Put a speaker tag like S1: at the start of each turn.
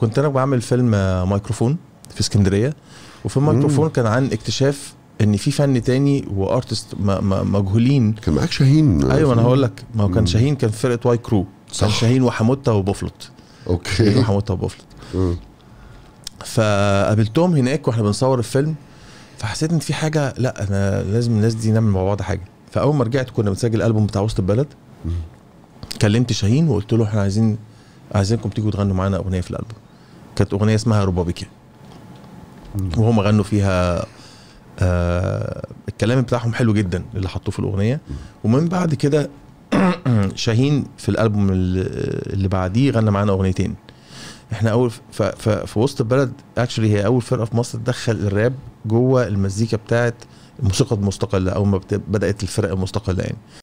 S1: كنت انا بعمل فيلم آه، مايكروفون في اسكندريه وفي مايكروفون كان عن اكتشاف ان في فن تاني وارتست مجهولين كان معاك شاهين ايوه انا هقول لك ما هو كان شاهين كان في فرقه واي كرو صح. كان شاهين وحموته وبوفلت اوكي شاهين وحموته وبوفلت فقابلتهم هناك واحنا بنصور الفيلم فحسيت ان في حاجه لا انا لازم الناس دي نعمل مع بعض حاجه فاول ما رجعت كنا بنسجل البوم بتاع وسط البلد كلمت شاهين وقلت له احنا عايزين عايزينكم تيجوا تغنوا معانا اغنيه في الالبوم كانت اغنيه اسمها روبابيكا وهم غنوا فيها آه الكلام بتاعهم حلو جدا اللي حطوه في الاغنيه ومن بعد كده شاهين في الالبوم اللي بعديه غنى معانا اغنيتين احنا اول في وسط البلد اكشلي هي اول فرقه في مصر تدخل الراب جوه المزيكا بتاعت الموسيقى المستقله او ما بدات الفرق المستقله يعني